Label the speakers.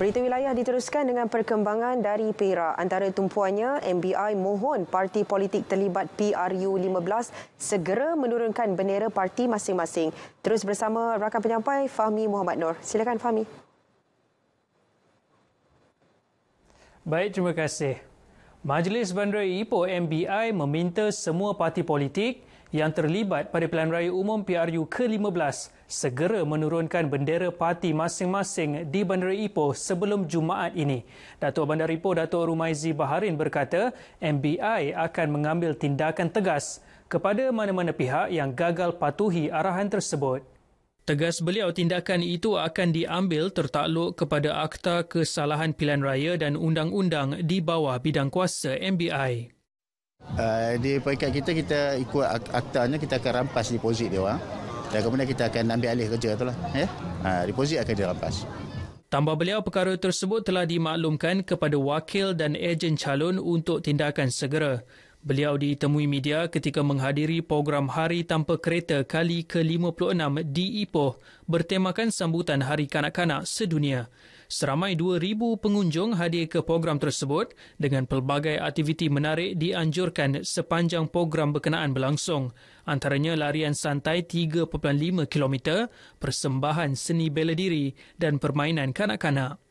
Speaker 1: Berita wilayah diteruskan dengan perkembangan dari Perak. Antara tumpuannya, MBI mohon parti politik terlibat PRU15 segera menurunkan bendera parti masing-masing. Terus bersama rakan penyampai Fahmi Muhammad Nur. Silakan Fahmi.
Speaker 2: Baik, terima kasih. Majlis Bandar Ipoh MBI meminta semua parti politik yang terlibat pada pilihan raya umum PRU ke-15 segera menurunkan bendera parti masing-masing di Bandar Ipoh sebelum Jumaat ini. Datuk Bandar Ipoh Datuk Rumaizi Baharin berkata, MBI akan mengambil tindakan tegas kepada mana-mana pihak yang gagal patuhi arahan tersebut. Tegas beliau tindakan itu akan diambil tertakluk kepada Akta Kesalahan Pilihan Raya dan Undang-Undang di bawah bidang kuasa MBI.
Speaker 3: Eh, di peringkat kita kita ikut aktanya kita akan rampas deposit dia orang dan kemudian kita akan ambil alih kerja itu lah, ya ha, deposit akan dirampas
Speaker 2: Tambah beliau, perkara tersebut telah dimaklumkan kepada wakil dan ejen calon untuk tindakan segera. Beliau ditemui media ketika menghadiri program Hari Tanpa Kereta kali ke-56 di Ipoh bertemakan sambutan Hari Kanak-Kanak Sedunia. Seramai 2,000 pengunjung hadir ke program tersebut dengan pelbagai aktiviti menarik dianjurkan sepanjang program berkenaan berlangsung. Antaranya larian santai 3.5 km, persembahan seni bela diri dan permainan kanak-kanak.